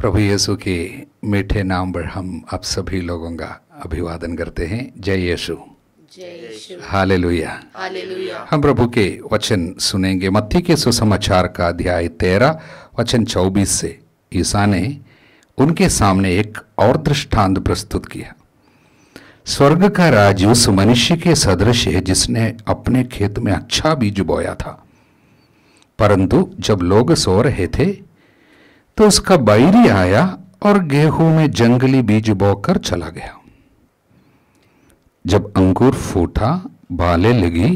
प्रभु यीशु के मीठे नाम पर हम आप सभी लोगों का अभिवादन करते हैं जय यीशु हाले लुया हम प्रभु के वचन सुनेंगे मत्ती के सुसमाचार का अध्याय तेरह वचन चौबीस से ईसा ने उनके सामने एक और दृष्टांत प्रस्तुत किया स्वर्ग का राज उस मनुष्य के सदृश है जिसने अपने खेत में अच्छा बीज बोया था परंतु जब लोग सो रहे थे तो उसका बैरी आया और गेहूं में जंगली बीज बोकर चला गया जब अंकुर फूटा बाले लगी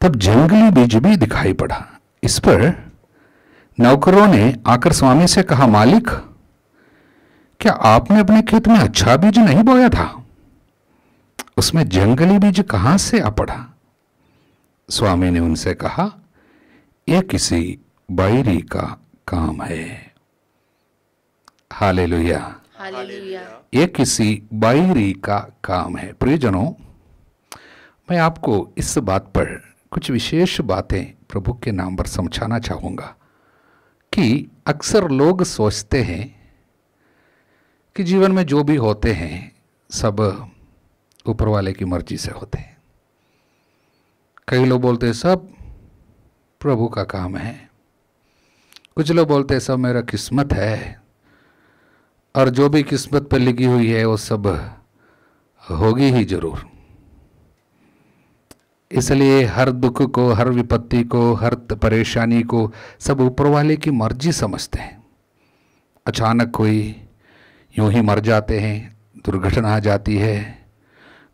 तब जंगली बीज भी दिखाई पड़ा इस पर नौकरों ने आकर स्वामी से कहा मालिक क्या आपने अपने खेत में अच्छा बीज नहीं बोया था उसमें जंगली बीज कहां से आ पड़ा स्वामी ने उनसे कहा यह किसी बैरी का काम है हालेलुया ये किसी बाहरी का काम है प्रियजनों मैं आपको इस बात पर कुछ विशेष बातें प्रभु के नाम पर समझाना चाहूँगा कि अक्सर लोग सोचते हैं कि जीवन में जो भी होते हैं सब ऊपर वाले की मर्जी से होते हैं कई लोग बोलते हैं सब प्रभु का काम है कुछ लोग बोलते हैं सब मेरा किस्मत है और जो भी किस्मत पर लिखी हुई है वो सब होगी ही जरूर इसलिए हर दुख को हर विपत्ति को हर परेशानी को सब ऊपर वाले की मर्जी समझते हैं अचानक कोई यूं ही मर जाते हैं दुर्घटना आ जाती है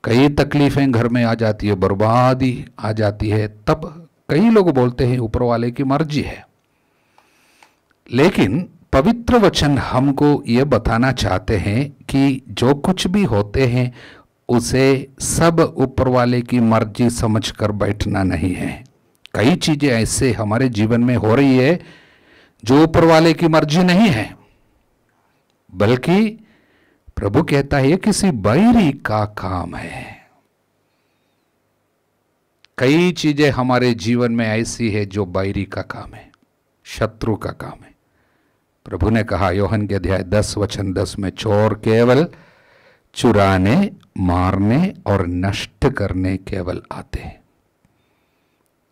कई तकलीफ़ें घर में आ जाती है बर्बादी आ जाती है तब कई लोग बोलते हैं ऊपर वाले की मर्जी है लेकिन पवित्र वचन हमको ये बताना चाहते हैं कि जो कुछ भी होते हैं उसे सब ऊपर वाले की मर्जी समझकर बैठना नहीं है कई चीज़ें ऐसे हमारे जीवन में हो रही है जो ऊपर वाले की मर्जी नहीं है बल्कि प्रभु कहता है किसी बैरी का काम है कई चीज़ें हमारे जीवन में ऐसी है जो बैरी का काम है शत्रु का काम है प्रभु ने कहा योहन के अध्याय दस वचन दस में चोर केवल चुराने मारने और नष्ट करने केवल आते हैं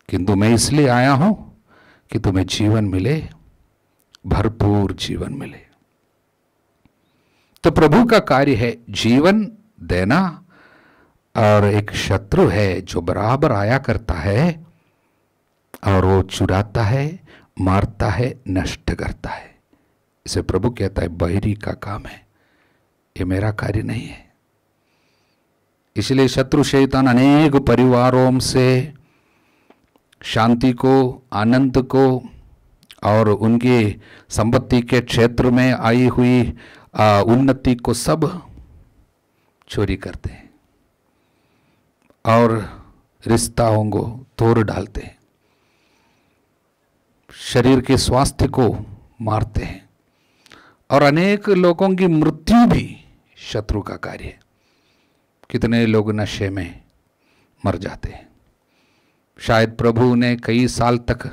किंतु मैं इसलिए आया हूं कि तुम्हें जीवन मिले भरपूर जीवन मिले तो प्रभु का कार्य है जीवन देना और एक शत्रु है जो बराबर आया करता है और वो चुराता है मारता है नष्ट करता है इसे प्रभु कहता है बहिरी का काम है ये मेरा कार्य नहीं है इसलिए शत्रु शैतान अनेक परिवारों से शांति को आनंद को और उनकी संपत्ति के क्षेत्र में आई हुई उन्नति को सब चोरी करते हैं और रिश्ताओं को तोड़ डालते हैं शरीर के स्वास्थ्य को मारते हैं और अनेक लोगों की मृत्यु भी शत्रु का कार्य है कितने लोग नशे में मर जाते हैं शायद प्रभु ने कई साल तक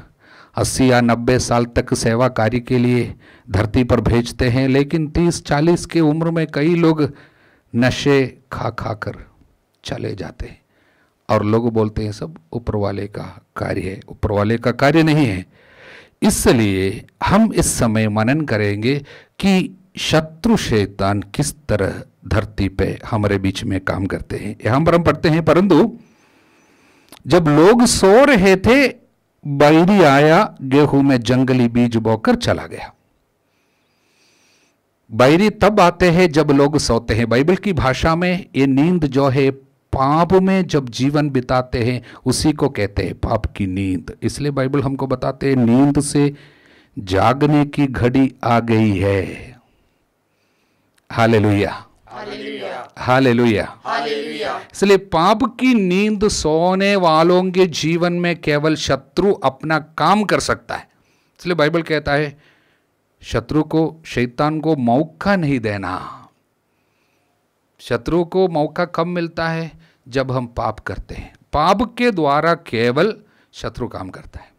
अस्सी या नब्बे साल तक सेवा कार्य के लिए धरती पर भेजते हैं लेकिन तीस चालीस के उम्र में कई लोग नशे खा खा कर चले जाते हैं और लोग बोलते हैं सब ऊपर वाले का कार्य है ऊपर वाले का कार्य नहीं है इसलिए हम इस समय मनन करेंगे कि शत्रु शैतान किस तरह धरती पे हमारे बीच में काम करते हैं यहां पर हम पढ़ते हैं परंतु जब लोग सो रहे थे बैरी आया गेहूं में जंगली बीज बोकर चला गया बैरी तब आते हैं जब लोग सोते हैं बाइबल की भाषा में ये नींद जो है पाप में जब जीवन बिताते हैं उसी को कहते हैं पाप की नींद इसलिए बाइबल हमको बताते हैं नींद से जागने की घड़ी आ गई है हाले हाले इसलिए पाप की नींद सोने वालों के जीवन में केवल शत्रु अपना काम कर सकता है इसलिए बाइबल कहता है शत्रु को शैतान को मौका नहीं देना शत्रु को मौका कब मिलता है जब हम पाप करते हैं पाप के द्वारा केवल शत्रु काम करता है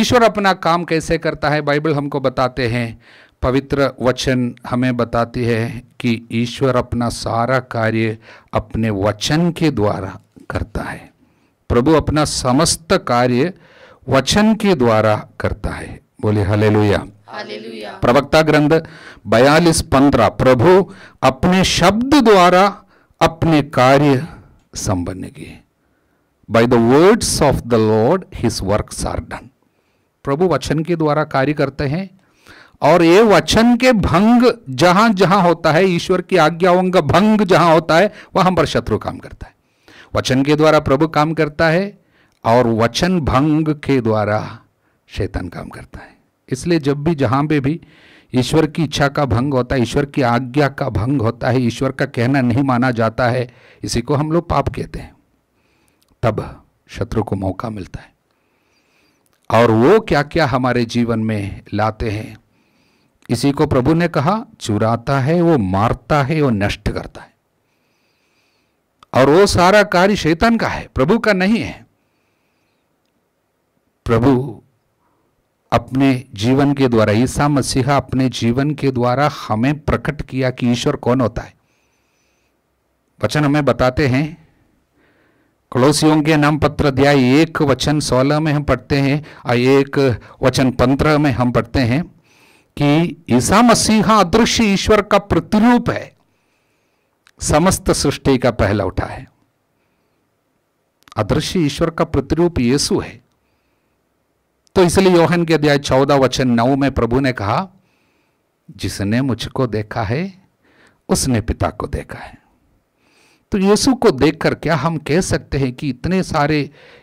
ईश्वर अपना काम कैसे करता है बाइबल हमको बताते हैं पवित्र वचन हमें बताती है कि ईश्वर अपना सारा कार्य अपने वचन के द्वारा करता है प्रभु अपना समस्त कार्य वचन के द्वारा करता है बोले लोया प्रवक्ता ग्रंथ बयालीस पंद्रह प्रभु अपने शब्द द्वारा अपने कार्य संबंधी by the words of the lord his works are done प्रभु वचन के द्वारा कार्य करते हैं और ये वचन के भंग जहां जहां होता है ईश्वर की आज्ञाओं का भंग जहां होता है वहां पर शत्रु काम करता है वचन के द्वारा प्रभु काम करता है और वचन भंग के द्वारा शैतान काम करता है इसलिए जब भी जहां पे भी, भी ईश्वर की इच्छा का भंग होता है ईश्वर की आज्ञा का भंग होता है ईश्वर का कहना नहीं माना जाता है इसी को हम लोग पाप कहते हैं तब शत्रु को मौका मिलता है और वो क्या क्या हमारे जीवन में लाते हैं इसी को प्रभु ने कहा चुराता है वो मारता है वो नष्ट करता है और वो सारा कार्य शैतान का है प्रभु का नहीं है प्रभु अपने जीवन के द्वारा ईसा मसीहा अपने जीवन के द्वारा हमें प्रकट किया कि ईश्वर कौन होता है वचन हमें बताते हैं कलोसियों के नाम पत्र अध्याय एक वचन सोलह में हम पढ़ते हैं और एक वचन पंद्रह में हम पढ़ते हैं कि ईसा मसीहा अदृश्य ईश्वर का प्रतिरूप है समस्त सृष्टि का पहला उठा है अदृश्य ईश्वर का प्रतिरूप येसु है तो इसलिए योहन के अध्याय चौदह वचन नौ में प्रभु ने कहा जिसने मुझको देखा है उसने पिता को देखा है तो यीशु को देखकर क्या हम कह सकते हैं कि इतने सारे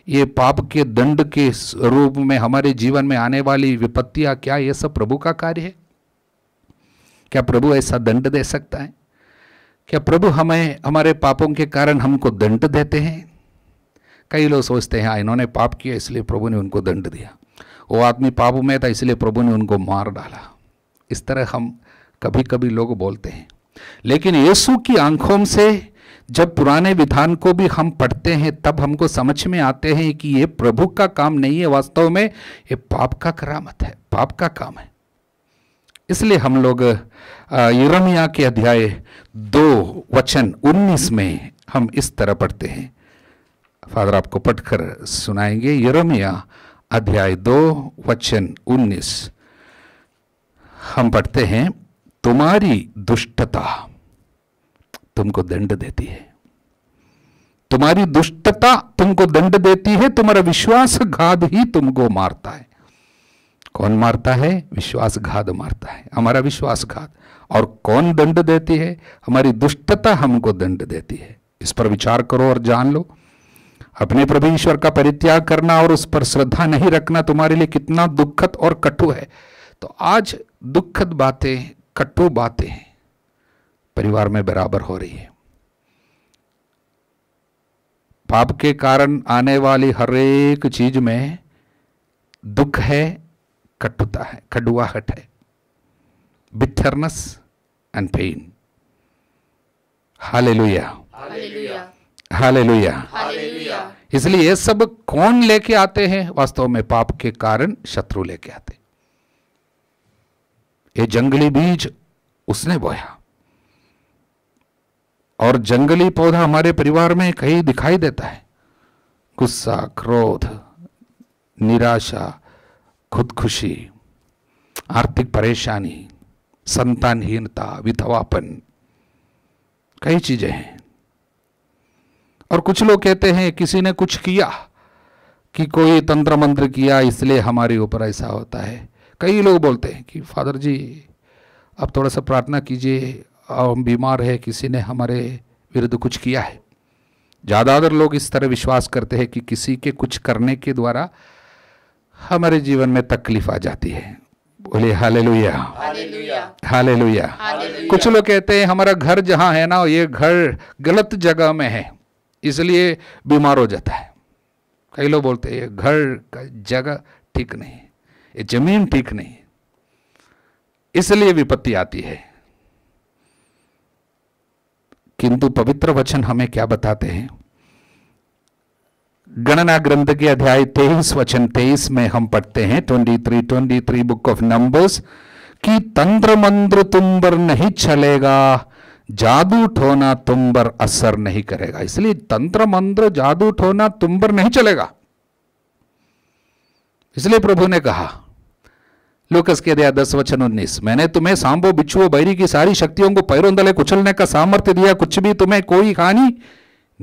ये पाप के दंड के रूप में हमारे जीवन में आने वाली विपत्तियां क्या ये सब प्रभु का कार्य है क्या प्रभु ऐसा दंड दे सकता है क्या प्रभु हमें हमारे पापों के कारण हमको दंड देते हैं कई लोग सोचते हैं हाँ, इन्होंने पाप किया इसलिए प्रभु ने उनको दंड दिया वो आदमी पाप में था इसलिए प्रभु ने उनको मार डाला इस तरह हम कभी कभी लोग बोलते हैं लेकिन यीशु की आंखों से जब पुराने विधान को भी हम पढ़ते हैं तब हमको समझ में आते हैं कि ये प्रभु का काम नहीं है वास्तव में ये पाप का करामत है पाप का काम है इसलिए हम लोग यरमिया के अध्याय दो वचन उन्नीस में हम इस तरह पढ़ते हैं फादर आपको पढ़कर सुनाएंगे यरमिया अध्याय दो वचन उन्नीस हम पढ़ते हैं तुम्हारी दुष्टता तुमको दंड देती है तुम्हारी दुष्टता तुमको दंड देती है तुम्हारा विश्वासघात ही तुमको मारता है कौन मारता है विश्वासघात मारता है हमारा विश्वासघात और कौन दंड देती है हमारी दुष्टता हमको दंड देती है इस पर विचार करो और जान लो अपने प्रभु ईश्वर का परित्याग करना और उस पर श्रद्धा नहीं रखना तुम्हारे लिए कितना दुखद और कठु है तो आज दुखद बातें कठु बातें परिवार में बराबर हो रही है पाप के कारण आने वाली हर एक चीज में दुख है कटुता है कड़ुआहट है बिथरनेस एंड पेन हालेलुया लुया हालेलुया इसलिए ये सब कौन लेके आते हैं वास्तव में पाप के कारण शत्रु लेके आते ये जंगली बीज उसने बोया और जंगली पौधा हमारे परिवार में कहीं दिखाई देता है गुस्सा क्रोध निराशा खुदकुशी आर्थिक परेशानी संतानहीनता विधवापन कई चीजें हैं और कुछ लोग कहते हैं किसी ने कुछ किया कि कोई तंत्र मंत्र किया इसलिए हमारे ऊपर ऐसा होता है कई लोग बोलते हैं कि फादर जी आप थोड़ा सा प्रार्थना कीजिए हम बीमार है किसी ने हमारे विरुद्ध कुछ किया है ज़्यादातर लोग इस तरह विश्वास करते हैं कि किसी के कुछ करने के द्वारा हमारे जीवन में तकलीफ आ जाती है बोले हाले लुया हाले लोहिया कुछ लोग कहते हैं हमारा घर जहाँ है ना ये घर गलत जगह में है इसलिए बीमार हो जाता है कई लोग बोलते हैं घर का जगह ठीक नहीं ये जमीन ठीक नहीं इसलिए विपत्ति आती है किंतु पवित्र वचन हमें क्या बताते हैं गणना ग्रंथ के अध्याय तेईस वचन तेईस में हम पढ़ते हैं twenty three twenty three book of numbers कि तंत्र मंत्र तुम पर नहीं चलेगा जादू ठोना तुम पर असर नहीं करेगा इसलिए तंत्र मंत्र जादू ठोना तुम पर नहीं चलेगा इसलिए प्रभु ने कहा लोकस के दया दस वचन उन्नीस मैंने तुम्हें सांबो बिच्छुओ बैरी की सारी शक्तियों को पैरों दले कुचलने का सामर्थ्य दिया कुछ भी तुम्हें कोई हानि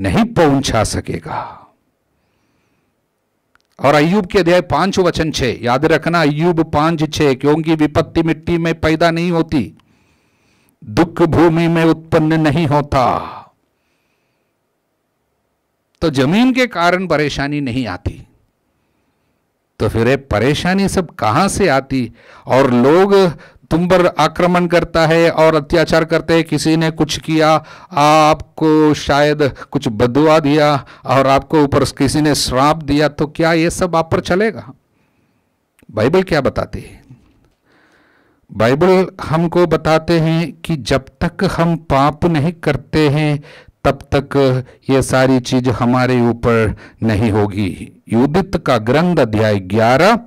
नहीं पहुंचा सकेगा और अयुब के अध्याय पांच वचन छे याद रखना अयुब पांच छे क्योंकि विपत्ति मिट्टी में पैदा नहीं होती दुख भूमि में उत्पन्न नहीं होता तो जमीन के कारण परेशानी नहीं आती तो फिर ये परेशानी सब कहां से आती और लोग तुम पर आक्रमण करता है और अत्याचार करते हैं किसी ने कुछ किया आपको शायद कुछ बदुआ दिया और आपको ऊपर किसी ने श्राप दिया तो क्या ये सब आप पर चलेगा बाइबल क्या बताती है बाइबल हमको बताते हैं कि जब तक हम पाप नहीं करते हैं तब तक ये सारी चीज हमारे ऊपर नहीं होगी युद्धित का ग्रंथ अध्याय ग्यारह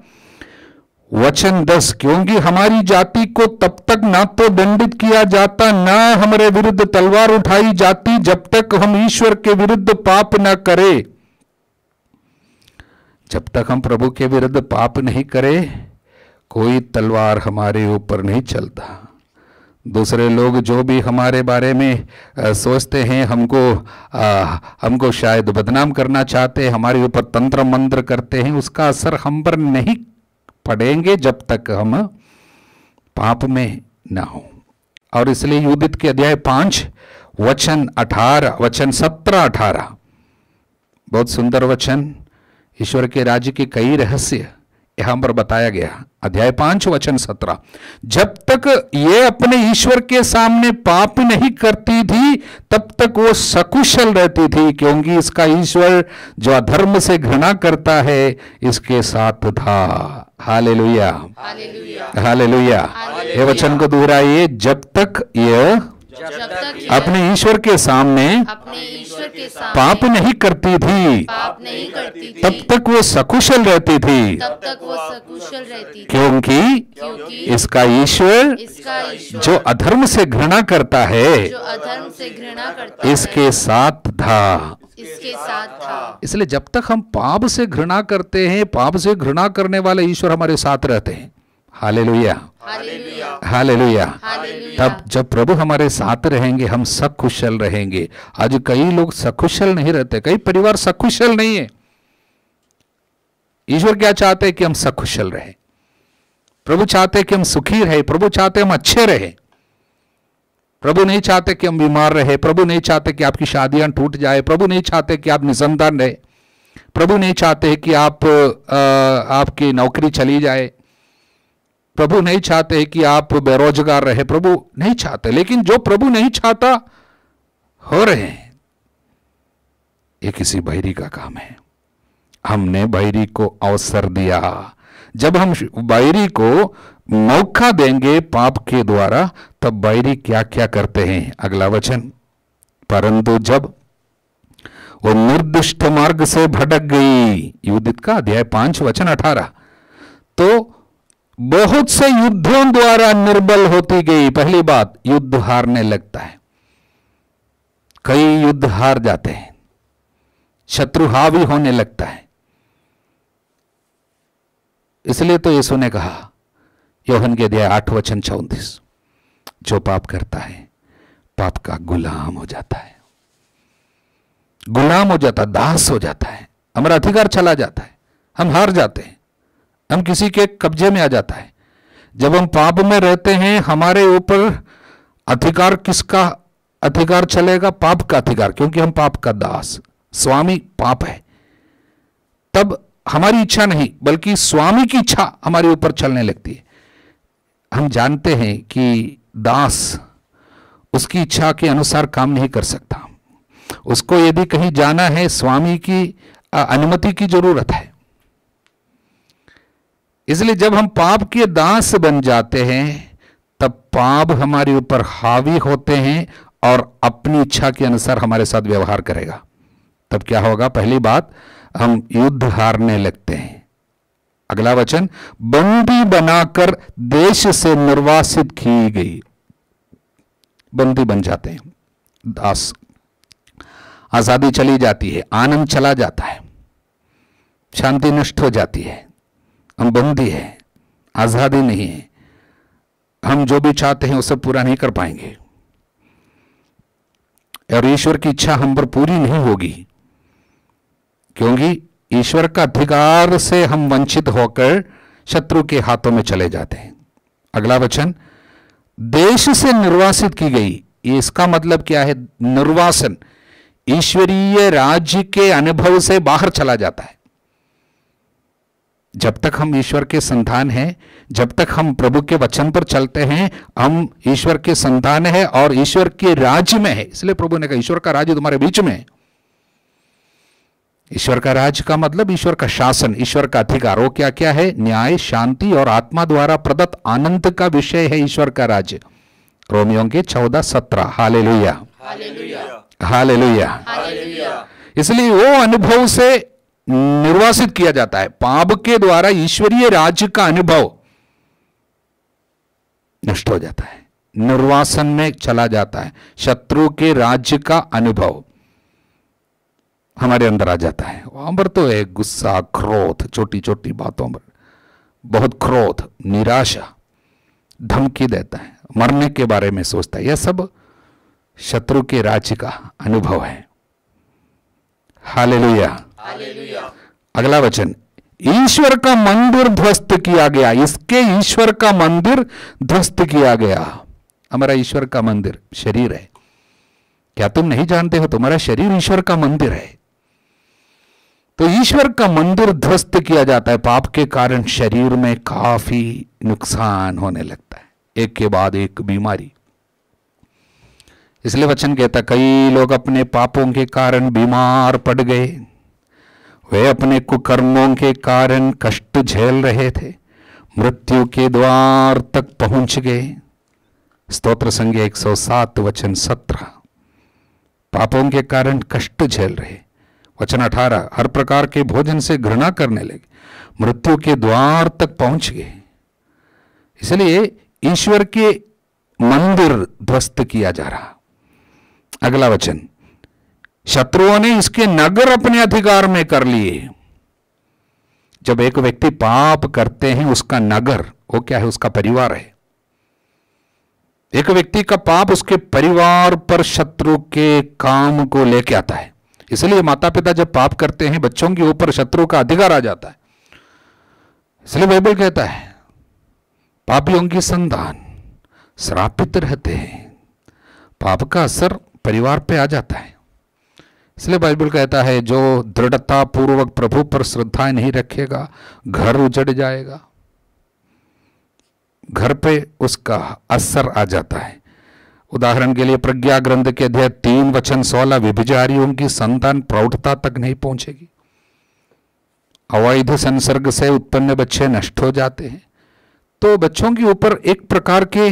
वचन दस क्योंकि हमारी जाति को तब तक ना तो दंडित किया जाता ना हमारे विरुद्ध तलवार उठाई जाती जब तक हम ईश्वर के विरुद्ध पाप ना करें जब तक हम प्रभु के विरुद्ध पाप नहीं करें कोई तलवार हमारे ऊपर नहीं चलता दूसरे लोग जो भी हमारे बारे में आ, सोचते हैं हमको आ, हमको शायद बदनाम करना चाहते हैं हमारे ऊपर तंत्र मंत्र करते हैं उसका असर हम पर नहीं पड़ेंगे जब तक हम पाप में ना हो और इसलिए युदित के अध्याय पांच वचन अठारह वचन सत्रह अठारह बहुत सुंदर वचन ईश्वर के राज्य के कई रहस्य यहां पर बताया गया अध्याय पांच वचन सत्रह जब तक ये अपने ईश्वर के सामने पाप नहीं करती थी तब तक वो सकुशल रहती थी क्योंकि इसका ईश्वर जो अधर्म से घृणा करता है इसके साथ था हाले लुया हाले लुया ये वचन को दोहराइए जब तक यह अपने ईश्वर के सामने पाप नहीं करती थी तब तक वो सकुशल रहती थी क्योंकि इसका ईश्वर जो अधर्म से घृणा करता है इसके साथ था इसलिए जब तक हम पाप से घृणा करते हैं पाप से घृणा करने वाले ईश्वर हमारे साथ रहते हैं हालेलुया हालेलुया तब जब प्रभु हमारे साथ रहेंगे हम सकुशल रहेंगे आज कई लोग सकुशल नहीं रहते कई परिवार सकुशल नहीं है ईश्वर क्या चाहते हैं कि हम सकुशल रहे प्रभु चाहते हैं कि हम सुखी रहे प्रभु चाहते हम अच्छे रहे प्रभु नहीं चाहते कि हम बीमार रहे प्रभु नहीं चाहते कि आपकी शादियां टूट जाए प्रभु नहीं चाहते कि आप निसंतान रहे प्रभु नहीं चाहते कि आप आ, आपकी नौकरी चली जाए प्रभु नहीं चाहते कि आप बेरोजगार रहे प्रभु नहीं चाहते लेकिन जो प्रभु नहीं चाहता हो रहे हैं ये किसी बहरी का काम है हमने बहरी को अवसर दिया जब हम बहरी को मौका देंगे पाप के द्वारा तब बहरी क्या क्या करते हैं अगला वचन परंतु जब वो निर्दिष्ट मार्ग से भटक गई युदित का अध्याय पांच वचन अठारह तो बहुत से युद्धों द्वारा निर्बल होती गई पहली बात युद्ध हारने लगता है कई युद्ध हार जाते हैं शत्रु हावी होने लगता है इसलिए तो यीशु ने कहा योहन के दिया आठ वचन चौंतीस जो पाप करता है पाप का गुलाम हो जाता है गुलाम हो जाता दास हो जाता है हमारा अधिकार चला जाता है हम हार जाते हैं हम किसी के कब्जे में आ जाता है जब हम पाप में रहते हैं हमारे ऊपर अधिकार किसका अधिकार चलेगा पाप का अधिकार क्योंकि हम पाप का दास स्वामी पाप है तब हमारी इच्छा नहीं बल्कि स्वामी की इच्छा हमारे ऊपर चलने लगती है हम जानते हैं कि दास उसकी इच्छा के अनुसार काम नहीं कर सकता उसको यदि कहीं जाना है स्वामी की अनुमति की जरूरत है इसलिए जब हम पाप के दास बन जाते हैं तब पाप हमारे ऊपर हावी होते हैं और अपनी इच्छा के अनुसार हमारे साथ व्यवहार करेगा तब क्या होगा पहली बात हम युद्ध हारने लगते हैं अगला वचन बंदी बनाकर देश से निर्वासित की गई बंदी बन जाते हैं दास आजादी चली जाती है आनंद चला जाता है शांति नष्ट हो जाती है हम बंदी हैं आज़ादी नहीं है हम जो भी चाहते हैं वो सब पूरा नहीं कर पाएंगे और ईश्वर की इच्छा हम पर पूरी नहीं होगी क्योंकि ईश्वर का अधिकार से हम वंचित होकर शत्रु के हाथों में चले जाते हैं अगला वचन देश से निर्वासित की गई इसका मतलब क्या है निर्वासन ईश्वरीय राज्य के अनुभव से बाहर चला जाता है जब तक हम ईश्वर के संतान हैं जब तक हम प्रभु के वचन पर चलते हैं हम ईश्वर के संतान है और ईश्वर के राज्य में है इसलिए प्रभु ने कहा ईश्वर का राज्य तुम्हारे बीच में है ईश्वर का राज्य का मतलब ईश्वर का शासन ईश्वर का अधिकार वो क्या क्या है न्याय शांति और आत्मा द्वारा प्रदत्त आनंद का विषय है ईश्वर का राज्य रोमियो के चौदह सत्रह हाले लुया हाले इसलिए वो अनुभव से निर्वासित किया जाता है पाप के द्वारा ईश्वरीय राज्य का अनुभव नष्ट हो जाता है निर्वासन में चला जाता है शत्रु के राज्य का अनुभव हमारे अंदर आ जाता है वहां पर तो है गुस्सा क्रोध छोटी छोटी बातों पर बहुत क्रोध निराशा धमकी देता है मरने के बारे में सोचता है यह सब शत्रु के राज्य का अनुभव है हालेलुया अगला वचन ईश्वर का मंदिर ध्वस्त किया गया इसके ईश्वर का मंदिर ध्वस्त किया गया हमारा ईश्वर का मंदिर शरीर है क्या तुम नहीं जानते हो तुम्हारा शरीर ईश्वर का मंदिर है तो ईश्वर का मंदिर ध्वस्त किया जाता है पाप के कारण शरीर में काफी नुकसान होने लगता है एक के बाद एक बीमारी इसलिए वचन कहता कई लोग अपने पापों के कारण बीमार पड़ गए वे अपने कुकर्मों के कारण कष्ट झेल रहे थे मृत्यु के द्वार तक पहुंच गए स्तोत्र संज्ञा 107 वचन 17 पापों के कारण कष्ट झेल रहे वचन 18 हर प्रकार के भोजन से घृणा करने लगे मृत्यु के द्वार तक पहुंच गए इसलिए ईश्वर के मंदिर ध्वस्त किया जा रहा अगला वचन शत्रुओं ने इसके नगर अपने अधिकार में कर लिए जब एक व्यक्ति पाप करते हैं उसका नगर वो क्या है उसका परिवार है एक व्यक्ति का पाप उसके परिवार पर शत्रु के काम को लेके आता है इसलिए माता पिता जब पाप करते हैं बच्चों के ऊपर शत्रु का अधिकार आ जाता है इसलिए बाइबल कहता है पापियों की संतान श्रापित रहते हैं पाप का असर परिवार पे आ जाता है इसलिए बाइबल कहता है जो दृढ़ता पूर्वक प्रभु पर श्रद्धाएं नहीं रखेगा घर उजड़ जाएगा घर पे उसका असर आ जाता है उदाहरण के लिए प्रज्ञा ग्रंथ के अध्याय तीन वचन सोलह विभिचारियों की संतान प्रौढ़ता तक नहीं पहुंचेगी अवैध संसर्ग से उत्पन्न बच्चे नष्ट हो जाते हैं तो बच्चों के ऊपर एक प्रकार के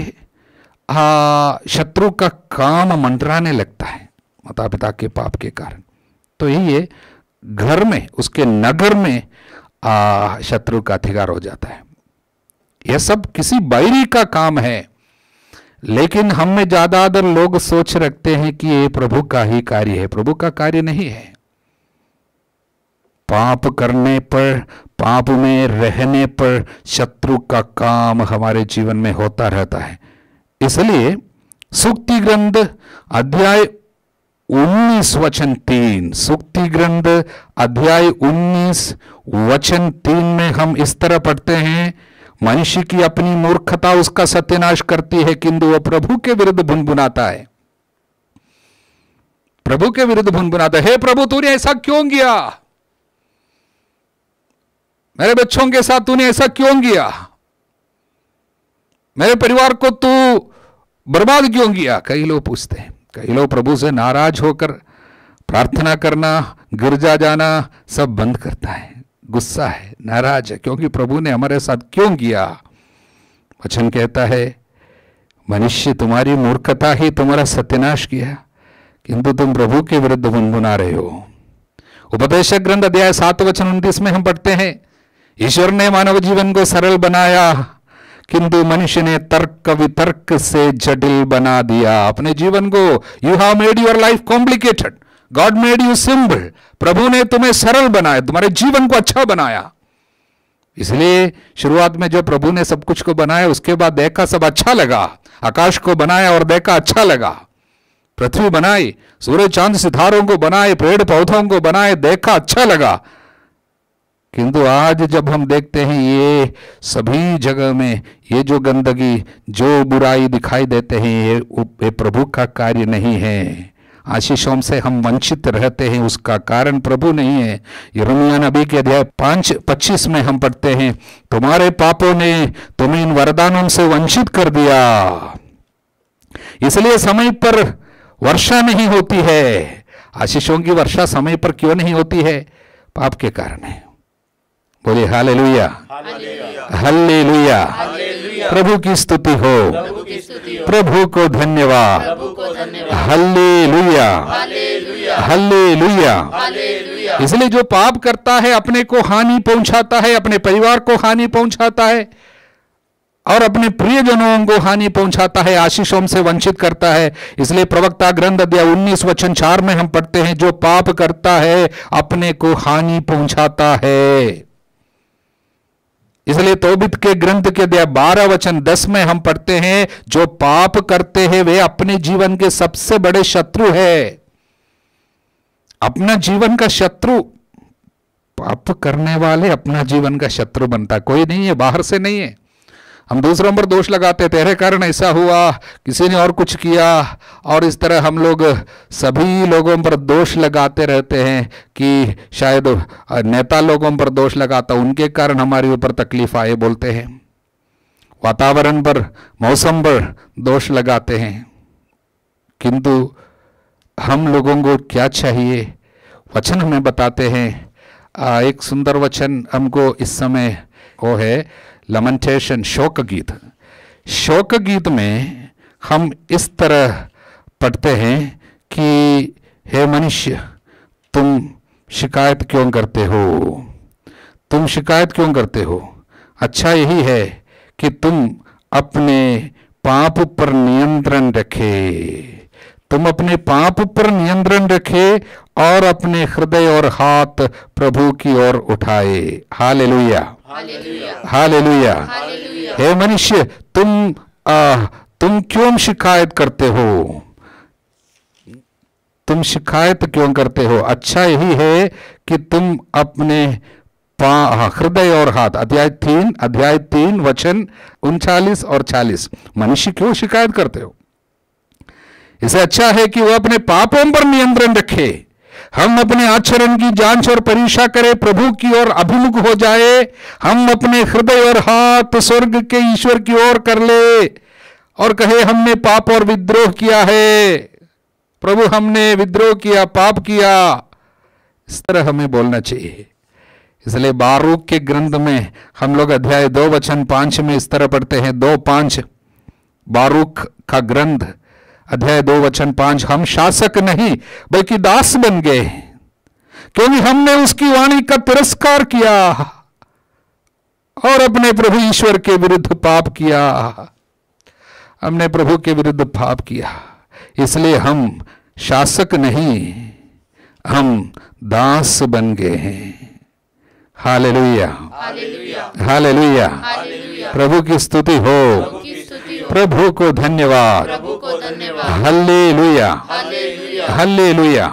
शत्रु का काम मंडराने लगता है माता पिता के पाप के कारण तो यही है घर में उसके नगर में आ, शत्रु का अधिकार हो जाता है यह सब किसी बैरी का काम है लेकिन हम में ज़्यादातर लोग सोच रखते हैं कि ये प्रभु का ही कार्य है प्रभु का कार्य नहीं है पाप करने पर पाप में रहने पर शत्रु का काम हमारे जीवन में होता रहता है इसलिए सूक्ति ग्रंथ अध्याय उन्नीस वचन तीन सुक्ति ग्रंथ अध्याय उन्नीस वचन तीन में हम इस तरह पढ़ते हैं मनुष्य की अपनी मूर्खता उसका सत्यनाश करती है किंतु वह प्रभु के विरुद्ध भुनभुनाता है प्रभु के विरुद्ध भुनभुनाता है हे प्रभु तूने ऐसा क्यों किया मेरे बच्चों के साथ तूने ऐसा क्यों किया मेरे परिवार को तू बर्बाद क्यों किया कई लोग पूछते हैं कई लोग प्रभु से नाराज होकर प्रार्थना करना गिरजा जाना सब बंद करता है गुस्सा है नाराज है क्योंकि प्रभु ने हमारे साथ क्यों किया वचन कहता है मनुष्य तुम्हारी मूर्खता ही तुम्हारा सत्यनाश किया किंतु तुम प्रभु के विरुद्ध गुनगुना रहे हो उपदेशक ग्रंथ अध्याय सात वचन उन्तीस में हम पढ़ते हैं ईश्वर ने मानव जीवन को सरल बनाया किंतु मनुष्य ने तर्क वितर्क से जटिल बना दिया अपने जीवन को you have made your life complicated God made you simple प्रभु ने तुम्हें सरल बनाया तुम्हारे जीवन को अच्छा बनाया इसलिए शुरुआत में जो प्रभु ने सब कुछ को बनाया उसके बाद देखा सब अच्छा लगा आकाश को बनाया और देखा अच्छा लगा पृथ्वी बनाई सूर्य चांद सितारों को बनाए पेड़ पौधों को बनाए देखा अच्छा लगा किंतु आज जब हम देखते हैं ये सभी जगह में ये जो गंदगी जो बुराई दिखाई देते हैं ये ये प्रभु का कार्य नहीं है आशीषों से हम वंचित रहते हैं उसका कारण प्रभु नहीं है यरमिया नबी के अध्याय पांच पच्चीस में हम पढ़ते हैं तुम्हारे पापों ने तुम्हें इन वरदानों से वंचित कर दिया इसलिए समय पर वर्षा नहीं होती है आशीषों की वर्षा समय पर क्यों नहीं होती है पाप के कारण है बोलिए हाल लुया हल्ले लुया प्रभु की स्तुति हो प्रभु को धन्यवाद हल्ले लुया हल्ले लुया इसलिए जो पाप करता है अपने को हानि पहुंचाता है अपने परिवार को हानि पहुंचाता है और अपने प्रियजनों को हानि पहुंचाता है आशीषों से वंचित करता है इसलिए प्रवक्ता ग्रंथ अध्याय उन्नीस वचन चार में हम पढ़ते हैं जो पाप करता है अपने को हानि पहुंचाता है इसलिए तोबित के ग्रंथ के अध्याय बारह वचन दस में हम पढ़ते हैं जो पाप करते हैं वे अपने जीवन के सबसे बड़े शत्रु है अपना जीवन का शत्रु पाप करने वाले अपना जीवन का शत्रु बनता कोई नहीं है बाहर से नहीं है हम दूसरों पर दोष लगाते तेरे कारण ऐसा हुआ किसी ने और कुछ किया और इस तरह हम लोग सभी लोगों पर दोष लगाते रहते हैं कि शायद नेता लोगों पर दोष लगाता उनके कारण हमारे ऊपर तकलीफ आए बोलते हैं वातावरण पर मौसम पर दोष लगाते हैं किंतु हम लोगों को क्या चाहिए वचन हमें बताते हैं एक सुंदर वचन हमको इस समय वो है लमनटेशन शोक गीत शोक गीत में हम इस तरह पढ़ते हैं कि हे मनुष्य तुम शिकायत क्यों करते हो तुम शिकायत क्यों करते हो अच्छा यही है कि तुम अपने पाप पर नियंत्रण रखे तुम अपने पाप पर नियंत्रण रखे और अपने हृदय और हाथ प्रभु की ओर उठाए हाल लोहिया हालेलुया हे मनुष्य तुम आ, तुम क्यों शिकायत करते हो तुम शिकायत क्यों करते हो अच्छा यही है कि तुम अपने हाँ, हृदय और हाथ अध्याय तीन अध्याय तीन वचन उनचालीस और चालीस मनुष्य क्यों शिकायत करते हो इसे अच्छा है कि वह अपने पापों पर नियंत्रण रखे हम अपने आचरण की जांच और परीक्षा करें प्रभु की ओर अभिमुख हो जाए हम अपने हृदय और हाथ स्वर्ग के ईश्वर की ओर कर ले और कहे हमने पाप और विद्रोह किया है प्रभु हमने विद्रोह किया पाप किया इस तरह हमें बोलना चाहिए इसलिए बारूक के ग्रंथ में हम लोग अध्याय दो वचन पांच में इस तरह पढ़ते हैं दो पांच बारूक का ग्रंथ अध्याय दो वचन पांच हम शासक नहीं बल्कि दास बन गए क्योंकि हमने उसकी वाणी का तिरस्कार किया और अपने प्रभु ईश्वर के विरुद्ध पाप किया हमने प्रभु के विरुद्ध पाप किया इसलिए हम शासक नहीं हम दास बन गए हैं लुया हाल प्रभु की स्तुति हो प्रभु को धन्यवाद हल्ले लुया हल्ले लुया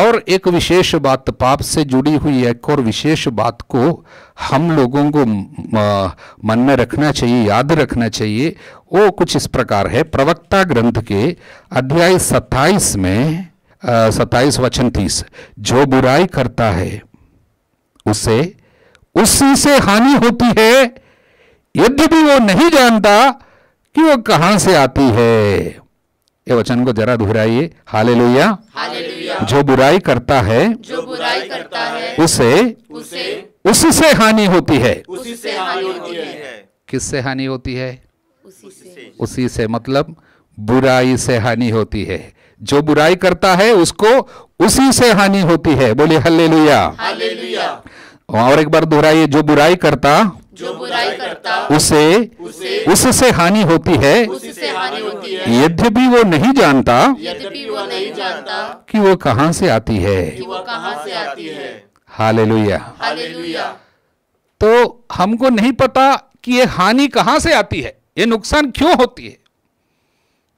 और एक विशेष बात पाप से जुड़ी हुई एक और विशेष बात को हम लोगों को मन में रखना चाहिए याद रखना चाहिए वो कुछ इस प्रकार है प्रवक्ता ग्रंथ के अध्याय सत्ताईस में सत्ताईस वचन तीस जो बुराई करता है उसे उसी से हानि होती है यद्यपि वो नहीं जानता कि वो कहां से आती है ये वचन को जरा दोहराइए हाले लोहिया जो बुराई करता है जो बुराई करता है उसे उसे उससे हानि होती है उससे हानि होती है किससे हानि होती है उसी से उसी से मतलब बुराई से हानि होती है जो बुराई करता है उसको उसी से हानि होती है बोले हल्ले और एक बार दोहराइए जो बुराई करता जो बुराई करता उसे उससे हानि होती है यद्यपि वो नहीं जानता यद्यपि वो नहीं जानता कि वो कहाँ से आती है कि वो कहाँ से आती है तो हमको नहीं पता कि ये हानि कहाँ से आती है ये नुकसान क्यों होती है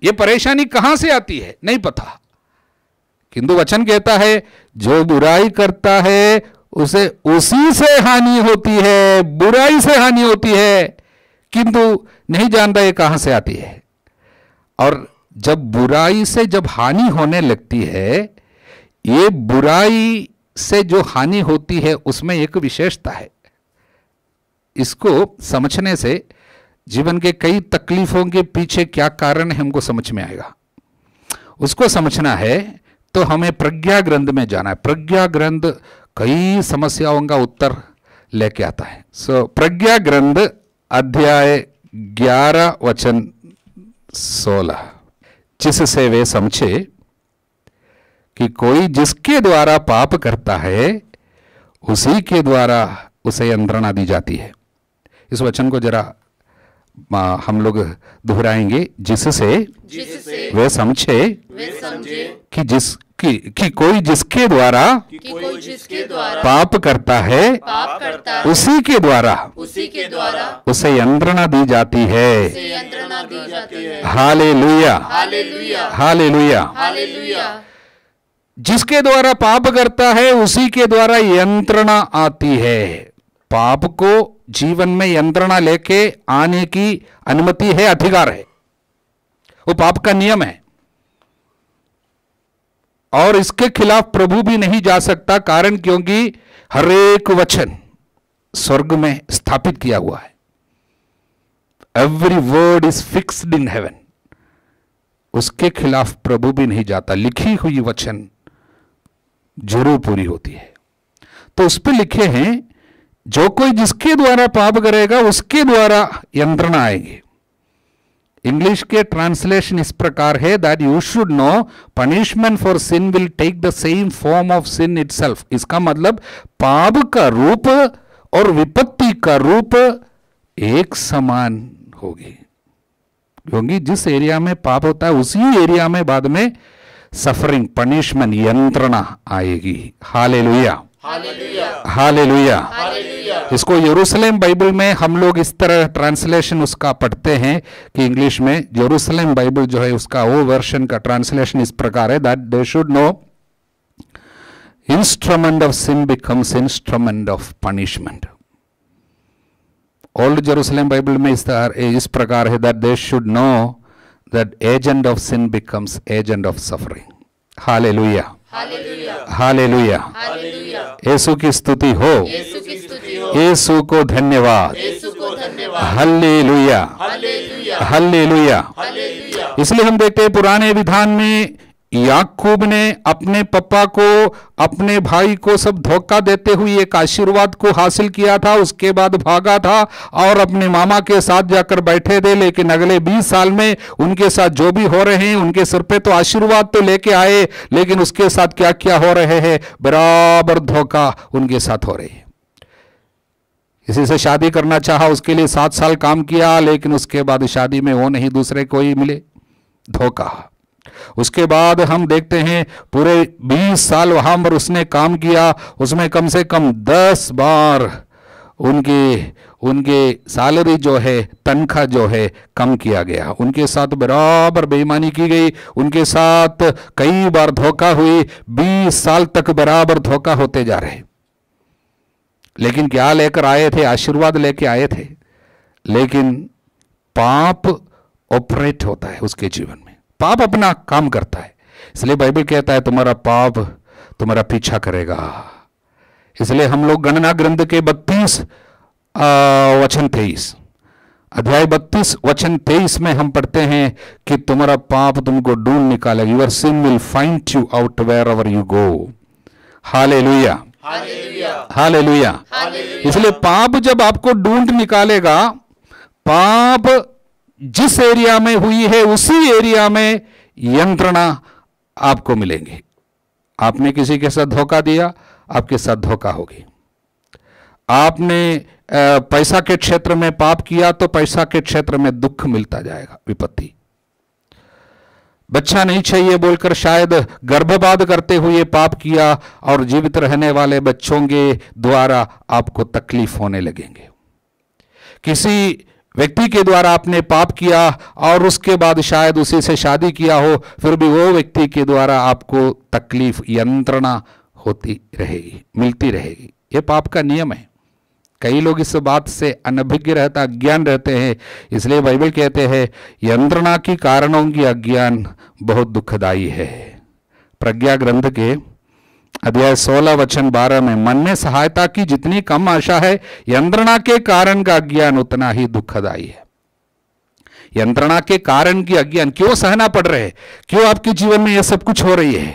ये परेशानी कहाँ से आती है नहीं पता किंतु वचन कहता है जो बुराई करता है उसे उसी से हानि होती है बुराई से हानि होती है किंतु नहीं जानता ये कहां से आती है और जब बुराई से जब हानि होने लगती है ये बुराई से जो हानि होती है उसमें एक विशेषता है इसको समझने से जीवन के कई तकलीफों के पीछे क्या कारण है हमको समझ में आएगा उसको समझना है तो हमें प्रज्ञा ग्रंथ में जाना है प्रज्ञा ग्रंथ कई समस्याओं का उत्तर लेके आता है सो so, प्रज्ञा ग्रंथ अध्याय ग्यारह वचन सोलह जिससे वे समझे कि कोई जिसके द्वारा पाप करता है उसी के द्वारा उसे यंत्रणा दी जाती है इस वचन को जरा हम लोग दोहराएंगे जिससे, जिससे वे समझे कि जिस कि, कि कोई जिसके द्वारा पाप करता है उसी के द्वारा उसी के द्वारा उसे यंत्रणा दी जाती है हाले लुया हाले लुया जिसके द्वारा पाप करता है उसी के द्वारा यंत्रणा आती है पाप को जीवन में यंत्रणा लेके आने की अनुमति है अधिकार है वो पाप का नियम है और इसके खिलाफ प्रभु भी नहीं जा सकता कारण क्योंकि हरेक वचन स्वर्ग में स्थापित किया हुआ है every word is fixed in heaven उसके खिलाफ प्रभु भी नहीं जाता लिखी हुई वचन जरूर पूरी होती है तो उस पर लिखे हैं जो कोई जिसके द्वारा पाप करेगा उसके द्वारा यंत्रणा आएगी इंग्लिश के ट्रांसलेशन इस प्रकार है that you should know punishment for sin will take the same form of sin it इसका मतलब पाप का रूप और विपत्ति का रूप एक समान होगी क्योंकि जिस एरिया में पाप होता है उसी एरिया में बाद में सफरिंग पनिशमेंट यंत्रणा आएगी लोहिया हालेलुया इसको यरूशलेम बाइबल में हम लोग इस तरह ट्रांसलेशन उसका पढ़ते हैं कि इंग्लिश में यरूशलेम बाइबल जो है उसका वो वर्शन का ट्रांसलेशन इस प्रकार है that they should know instrument of sin becomes instrument of punishment old Jerusalem Bible में इस इस प्रकार है that they should know that agent of sin becomes agent of suffering hallelujah hallelujah Yesu की स्तुति हो येसु को धन्यवाद हल्लेलुया हल्लेलुया इसलिए हम देखते हैं पुराने विधान में याकूब ने अपने पापा को अपने भाई को सब धोखा देते हुए एक आशीर्वाद को हासिल किया था उसके बाद भागा था और अपने मामा के साथ जाकर बैठे थे लेकिन अगले 20 साल में उनके साथ जो भी हो रहे हैं उनके सिर पे तो आशीर्वाद तो लेके आए लेकिन उसके साथ क्या क्या हो रहे हैं बराबर धोखा उनके साथ हो रहे हैं किसी से शादी करना चाहा उसके लिए सात साल काम किया लेकिन उसके बाद शादी में वो नहीं दूसरे कोई मिले धोखा उसके बाद हम देखते हैं पूरे 20 साल वहां पर उसने काम किया उसमें कम से कम 10 बार उनके उनके सैलरी जो है तनख्वाह जो है कम किया गया उनके साथ बराबर बेईमानी की गई उनके साथ कई बार धोखा हुई 20 साल तक बराबर धोखा होते जा रहे लेकिन क्या लेकर आए थे आशीर्वाद लेके आए थे लेकिन पाप ऑपरेट होता है उसके जीवन में पाप अपना काम करता है इसलिए बाइबल कहता है तुम्हारा पाप तुम्हारा पीछा करेगा इसलिए हम लोग गणना ग्रंथ के बत्तीस वचन तेईस अध्याय बत्तीस वचन तेईस में हम पढ़ते हैं कि तुम्हारा पाप तुमको ढूंढ निकाले your sin will find you out wherever you go hallelujah हाले लुया इसलिए पाप जब आपको ढूंढ निकालेगा पाप जिस एरिया में हुई है उसी एरिया में यंत्रणा आपको मिलेंगे आपने किसी के साथ धोखा दिया आपके साथ धोखा होगी आपने पैसा के क्षेत्र में पाप किया तो पैसा के क्षेत्र में दुख मिलता जाएगा विपत्ति बच्चा नहीं चाहिए बोलकर शायद गर्भपात करते हुए पाप किया और जीवित रहने वाले बच्चों के द्वारा आपको तकलीफ होने लगेंगे किसी व्यक्ति के द्वारा आपने पाप किया और उसके बाद शायद उसी से शादी किया हो फिर भी वो व्यक्ति के द्वारा आपको तकलीफ यंत्रणा होती रहेगी मिलती रहेगी ये पाप का नियम है कई लोग इस बात से अनभिज्ञ रहता अज्ञान रहते हैं इसलिए बाइबल कहते हैं यंत्रणा की कारणों की अज्ञान बहुत दुखदायी है प्रज्ञा ग्रंथ के अध्याय सोलह वचन बारह में मन में सहायता की जितनी कम आशा है यंत्रणा के कारण का अज्ञान उतना ही दुखदायी है यंत्रणा के कारण की अज्ञान क्यों सहना पड़ रहे क्यों आपके जीवन में यह सब कुछ हो रही है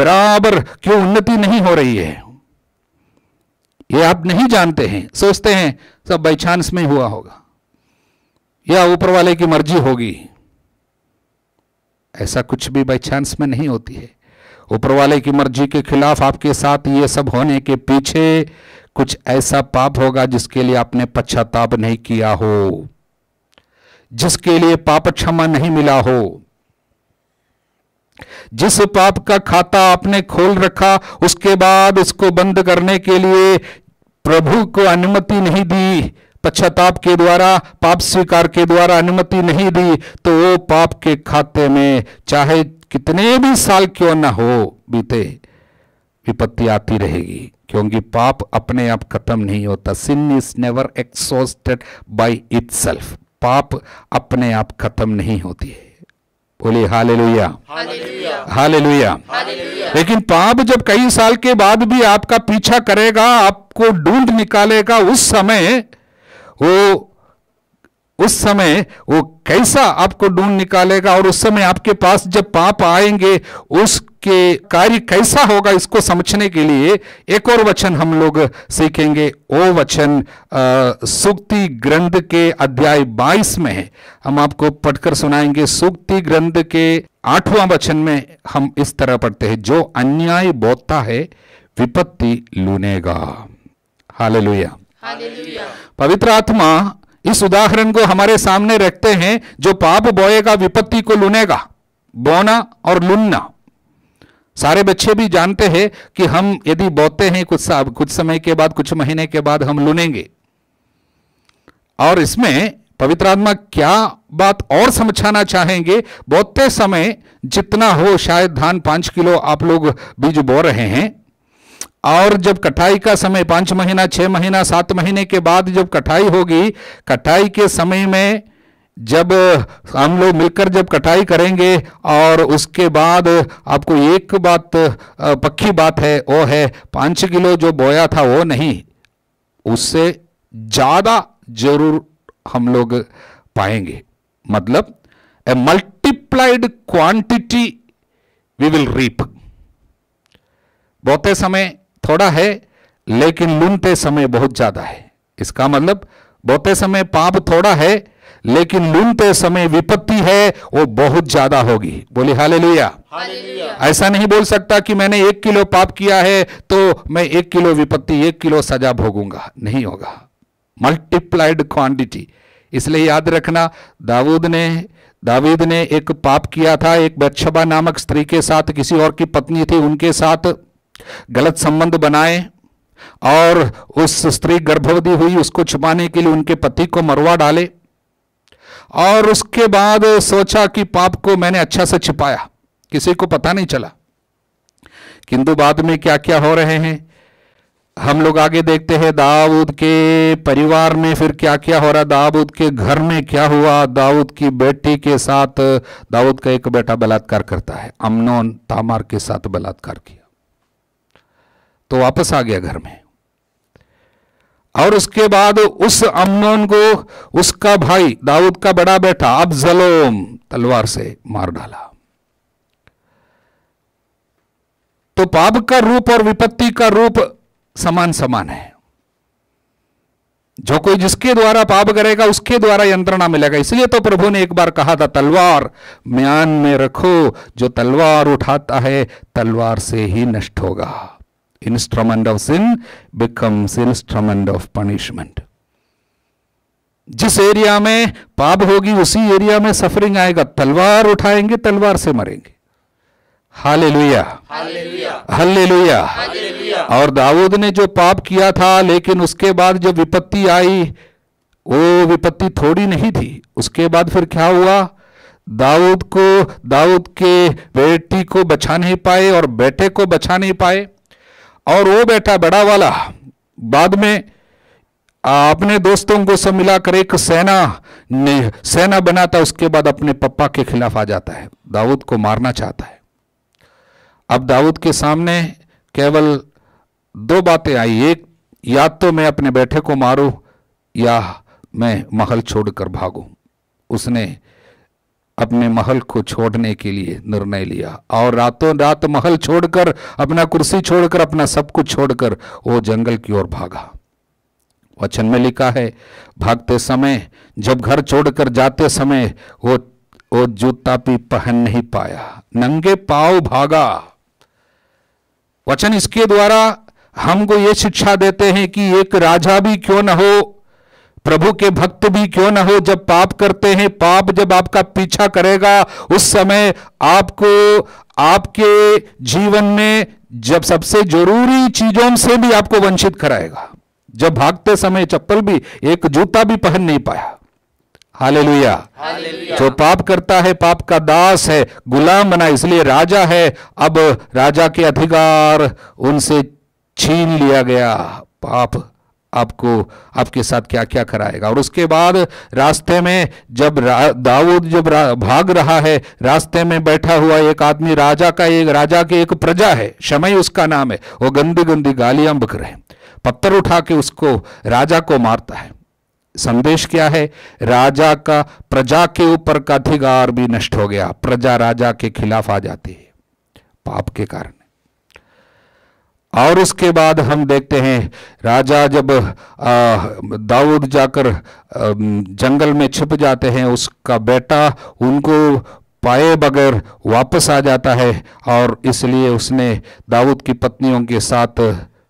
बराबर क्यों उन्नति नहीं हो रही है ये आप नहीं जानते हैं सोचते हैं सब बाई चांस में हुआ होगा या ऊपर वाले की मर्जी होगी ऐसा कुछ भी बाई चांस में नहीं होती है ऊपर वाले की मर्जी के खिलाफ आपके साथ ये सब होने के पीछे कुछ ऐसा पाप होगा जिसके लिए आपने पश्चाताप नहीं किया हो जिसके लिए पाप क्षमा नहीं मिला हो जिस पाप का खाता आपने खोल रखा उसके बाद उसको बंद करने के लिए प्रभु को अनुमति नहीं दी पश्चाताप के द्वारा पाप स्वीकार के द्वारा अनुमति नहीं दी तो वो पाप के खाते में चाहे कितने भी साल क्यों ना हो बीते विपत्ति आती रहेगी क्योंकि पाप अपने आप खत्म नहीं होता sin is never exhausted by itself पाप अपने आप खत्म नहीं होती है बोलिए हाले लुया हाले लुया लेकिन पाप जब कई साल के बाद भी आपका पीछा करेगा आपको ढूंढ निकालेगा उस समय वो उस समय वो कैसा आपको ढूंढ निकालेगा और उस समय आपके पास जब पाप आएंगे उसके कार्य कैसा होगा इसको समझने के लिए एक और वचन हम लोग सीखेंगे वो वचन सुक्ति ग्रंथ के अध्याय 22 में है हम आपको पढ़कर सुनाएंगे सुक्ति ग्रंथ के आठवां वचन में हम इस तरह पढ़ते हैं जो अन्याय बोता है विपत्ति लूनेगा लुया पवित्र आत्मा इस उदाहरण को हमारे सामने रखते हैं जो पाप बोएगा विपत्ति को लुनेगा बोना और लुनना सारे बच्चे भी जानते हैं कि हम यदि बोते हैं कुछ कुछ समय के बाद कुछ महीने के बाद हम लुनेंगे और इसमें पवित्र आत्मा क्या बात और समझाना चाहेंगे बोते समय जितना हो शायद धान पांच किलो आप लोग बीज बो रहे हैं और जब कटाई का समय पांच महीना छह महीना सात महीने के बाद जब कटाई होगी कटाई के समय में जब हम लोग मिलकर जब कटाई करेंगे और उसके बाद आपको एक बात पक्की बात है वो है पांच किलो जो बोया था वो नहीं उससे ज़्यादा जरूर हम लोग पाएंगे मतलब a multiplied quantity we will reap बहुते समय थोड़ा है लेकिन लूनते समय बहुत ज्यादा है इसका मतलब बोते समय पाप थोड़ा है लेकिन लूनते समय विपत्ति है वो बहुत ज्यादा होगी बोले हाले लुया ऐसा नहीं बोल सकता कि मैंने एक किलो पाप किया है तो मैं एक किलो विपत्ति एक किलो सजा भोगूंगा नहीं होगा मल्टीप्लाइड क्वांटिटी इसलिए याद रखना दाऊद ने दावीद ने एक पाप किया था एक बच्छबा नामक स्त्री के साथ किसी और की पत्नी थी उनके साथ गलत संबंध बनाए और उस स्त्री गर्भवती हुई उसको छुपाने के लिए उनके पति को मरवा डाले और उसके बाद सोचा कि पाप को मैंने अच्छा से छिपाया किसी को पता नहीं चला किंतु बाद में क्या क्या हो रहे हैं हम लोग आगे देखते हैं दाऊद के परिवार में फिर क्या क्या हो रहा दाऊद के घर में क्या हुआ दाऊद की बेटी के साथ दाऊद का एक बेटा बलात्कार करता है अमनोन तामार के साथ बलात्कार किया तो वापस आ गया घर में और उसके बाद उस अम्नोन को उसका भाई दाऊद का बड़ा बेटा अब जलोम तलवार से मार डाला तो पाप का रूप और विपत्ति का रूप समान समान है जो कोई जिसके द्वारा पाप करेगा उसके द्वारा यंत्रणा मिलेगा इसलिए तो प्रभु ने एक बार कहा था तलवार म्यान में रखो जो तलवार उठाता है तलवार से ही नष्ट होगा instrument of sin becomes instrument of punishment. जिस एरिया में पाप होगी उसी एरिया में सफरिंग आएगा तलवार उठाएंगे तलवार से मरेंगे हाले लुया हल्ले लुया और दाऊद ने जो पाप किया था लेकिन उसके बाद जो विपत्ति आई वो विपत्ति थोड़ी नहीं थी उसके बाद फिर क्या हुआ दाऊद को दाऊद के बेटी को बचा नहीं पाए और बेटे को बचा नहीं पाए और वो बेटा बड़ा वाला बाद में अपने दोस्तों को सब मिलाकर एक सेना सेना बनाता उसके बाद अपने पप्पा के खिलाफ आ जाता है दाऊद को मारना चाहता है अब दाऊद के सामने केवल दो बातें आई एक या तो मैं अपने बेटे को मारूं या मैं महल छोड़कर भागूं उसने अपने महल को छोड़ने के लिए निर्णय लिया और रातों रात महल छोड़कर अपना कुर्सी छोड़कर अपना सब कुछ छोड़कर वो जंगल की ओर भागा वचन में लिखा है भागते समय जब घर छोड़कर जाते समय वो वो जूता भी पहन नहीं पाया नंगे पाव भागा वचन इसके द्वारा हमको ये शिक्षा देते हैं कि एक राजा भी क्यों ना हो प्रभु के भक्त भी क्यों ना हो जब पाप करते हैं पाप जब आपका पीछा करेगा उस समय आपको आपके जीवन में जब सबसे जरूरी चीजों से भी आपको वंचित कराएगा जब भागते समय चप्पल भी एक जूता भी पहन नहीं पाया हाले लुया जो पाप करता है पाप का दास है गुलाम बना इसलिए राजा है अब राजा के अधिकार उनसे छीन लिया गया पाप आपको आपके साथ क्या क्या कराएगा और उसके बाद रास्ते में जब रा, दाऊद जब भाग रहा है रास्ते में बैठा हुआ एक आदमी राजा का एक राजा के एक प्रजा है शमय उसका नाम है वो गंदी गंदी गालियां बक रहे पत्थर उठा के उसको राजा को मारता है संदेश क्या है राजा का प्रजा के ऊपर का अधिकार भी नष्ट हो गया प्रजा राजा के खिलाफ आ जाती है पाप के कारण और उसके बाद हम देखते हैं राजा जब दाऊद जाकर जंगल में छिप जाते हैं उसका बेटा उनको पाए बगैर वापस आ जाता है और इसलिए उसने दाऊद की पत्नियों के साथ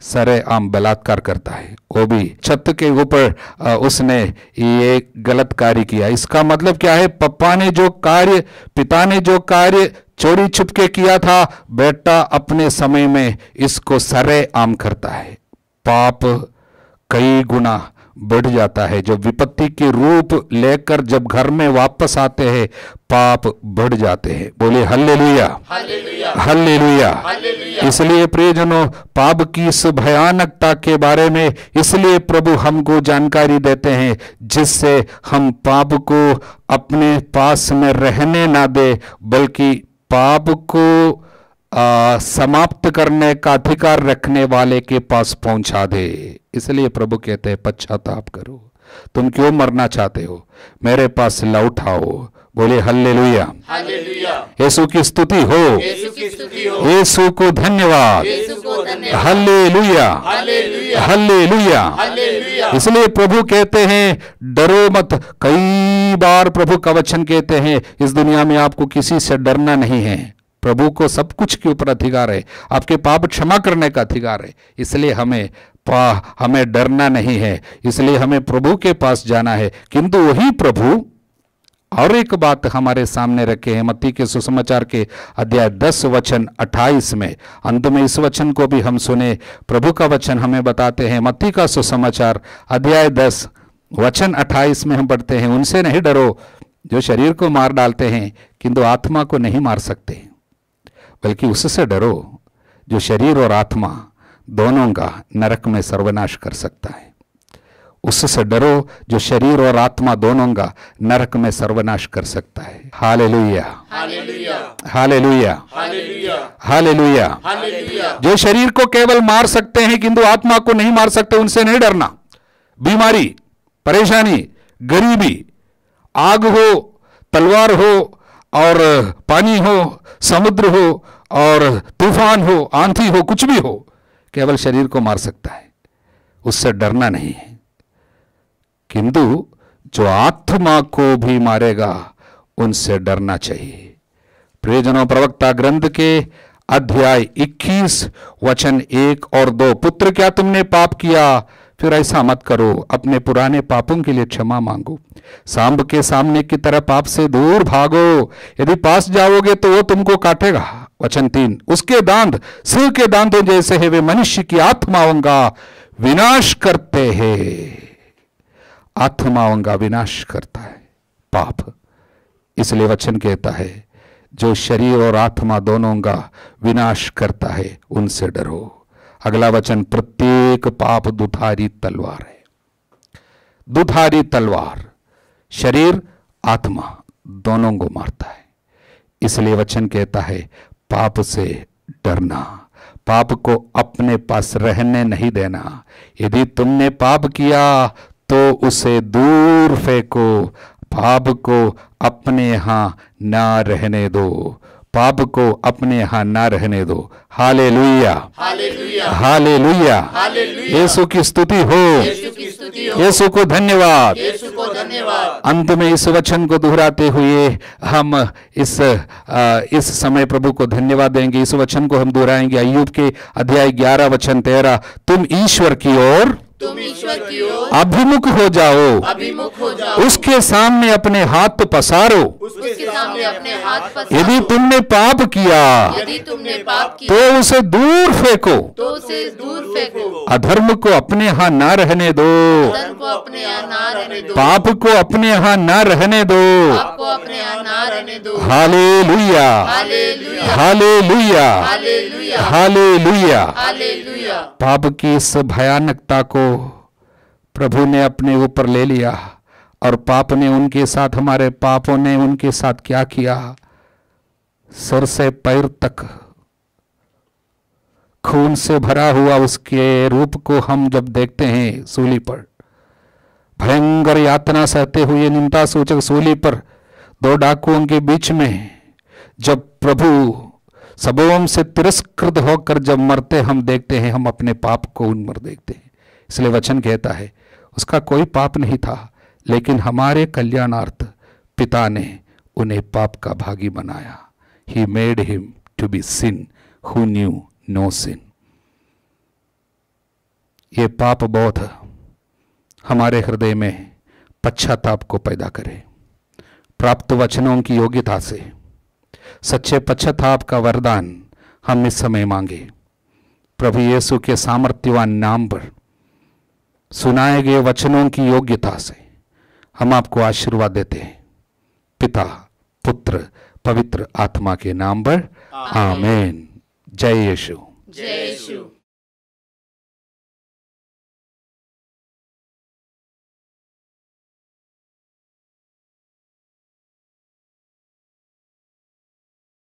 सरे आम बलात्कार करता है वो भी छत के ऊपर उसने ये गलत कार्य किया इसका मतलब क्या है पप्पा ने जो कार्य पिता ने जो कार्य चोरी छुपके किया था बेटा अपने समय में इसको सरे आम करता है पाप कई गुना बढ़ जाता है जब विपत्ति के रूप लेकर जब घर में वापस आते हैं पाप बढ़ जाते हैं बोले हल्ले लुया हल्ले लुया इसलिए प्रियजनों पाप की इस भयानकता के बारे में इसलिए प्रभु हमको जानकारी देते हैं जिससे हम पाप को अपने पास में रहने ना दे बल्कि पाप को समाप्त करने का अधिकार रखने वाले के पास पहुंचा दे इसलिए प्रभु कहते हैं पश्चाताप करो तुम क्यों मरना चाहते हो मेरे पास लौट आओ बोले हल्ले लुया यीशु की स्तुति हो येसु को धन्यवाद हल्ले लुया हल्ले लुया इसलिए प्रभु कहते हैं डरो मत कई बार प्रभु कवचन कहते हैं इस दुनिया में आपको किसी से डरना नहीं है प्रभु को सब कुछ के ऊपर अधिकार है आपके पाप क्षमा करने का अधिकार है इसलिए हमें पा हमें डरना नहीं है इसलिए हमें प्रभु के पास जाना है किंतु वही प्रभु और एक बात हमारे सामने रखे हैं मत्ती के सुसमाचार के अध्याय 10 वचन 28 में अंत में इस वचन को भी हम सुने प्रभु का वचन हमें बताते हैं मत्ती का सुसमाचार अध्याय 10 वचन 28 में हम पढ़ते हैं उनसे नहीं डरो जो शरीर को मार डालते हैं किंतु आत्मा को नहीं मार सकते बल्कि उससे डरो जो शरीर और आत्मा दोनों का नरक में सर्वनाश कर सकता है उससे डरो जो शरीर और आत्मा दोनों का नरक में सर्वनाश कर सकता है हाले लुया हाले लुया जो शरीर को केवल मार सकते हैं किंतु आत्मा को नहीं मार सकते उनसे नहीं डरना बीमारी परेशानी गरीबी आग हो तलवार हो और पानी हो समुद्र हो और तूफान हो आंधी हो कुछ भी हो केवल शरीर को मार सकता है उससे डरना नहीं है किंतु जो आत्मा को भी मारेगा उनसे डरना चाहिए प्रियजनों प्रवक्ता ग्रंथ के अध्याय 21 वचन एक और दो पुत्र क्या तुमने पाप किया फिर ऐसा मत करो अपने पुराने पापों के लिए क्षमा मांगो सांब के सामने की तरह पाप से दूर भागो यदि पास जाओगे तो वो तुमको काटेगा वचन तीन उसके दांत सिंह के दांतों जैसे है वे मनुष्य की आत्माओं का विनाश करते हैं आत्माओं का विनाश करता है पाप इसलिए वचन कहता है जो शरीर और आत्मा दोनों का विनाश करता है उनसे डरो अगला वचन प्रत्येक पाप दुधारी तलवार है दुधारी तलवार शरीर आत्मा दोनों को मारता है इसलिए वचन कहता है पाप से डरना पाप को अपने पास रहने नहीं देना यदि तुमने पाप किया तो उसे दूर फेंको पाप को अपने यहां ना रहने दो पाप को अपने यहाँ ना रहने दो हाले लुया हाले लुया येसु की स्तुति हो येसु को धन्यवाद अंत में इस वचन को दोहराते हुए हम इस आ, इस समय प्रभु को धन्यवाद देंगे इस वचन को हम दोहराएंगे अयुब के अध्याय ग्यारह वचन तेरह तुम ईश्वर की ओर तुम ईश्वर की ओर अभिमुख हो जाओ अभिमुख हो जाओ उसके सामने अपने हाथ पसारो उसके सामने अपने हाथ पसारो यदि तुमने पाप किया यदि तुमने पाप किया तो उसे दूर फेंको तो उसे दूर फेंको अधर्म को अपने यहाँ ना रहने दो अधर्म को अपने यहाँ न रहने दो पाप को अपने यहाँ ना रहने दो पाप को अपने यहाँ न रहने दो हाले लुया हाले लुया हाले लुया पाप की इस भयानकता को प्रभु ने अपने ऊपर ले लिया और पाप ने उनके साथ हमारे पापों ने उनके साथ क्या किया सर से पैर तक खून से भरा हुआ उसके रूप को हम जब देखते हैं सूली पर भयंकर यातना सहते हुए निंदा सूचक सूली पर दो डाकुओं के बीच में जब प्रभु सबोम से तिरस्कृत होकर जब मरते हम देखते हैं हम अपने पाप को मर देखते हैं इसलिए वचन कहता है उसका कोई पाप नहीं था लेकिन हमारे कल्याणार्थ पिता ने उन्हें पाप का भागी बनाया he made him to be sin who knew no sin ये पाप बोध हमारे हृदय में पश्चाताप को पैदा करे प्राप्त वचनों की योग्यता से सच्चे पश्चाताप का वरदान हम इस समय मांगे प्रभु येसु के सामर्थ्यवान नाम पर सुनाए गए वचनों की योग्यता से हम आपको आशीर्वाद देते हैं पिता पुत्र पवित्र आत्मा के नाम पर आमेन जय यीशु जय यीशु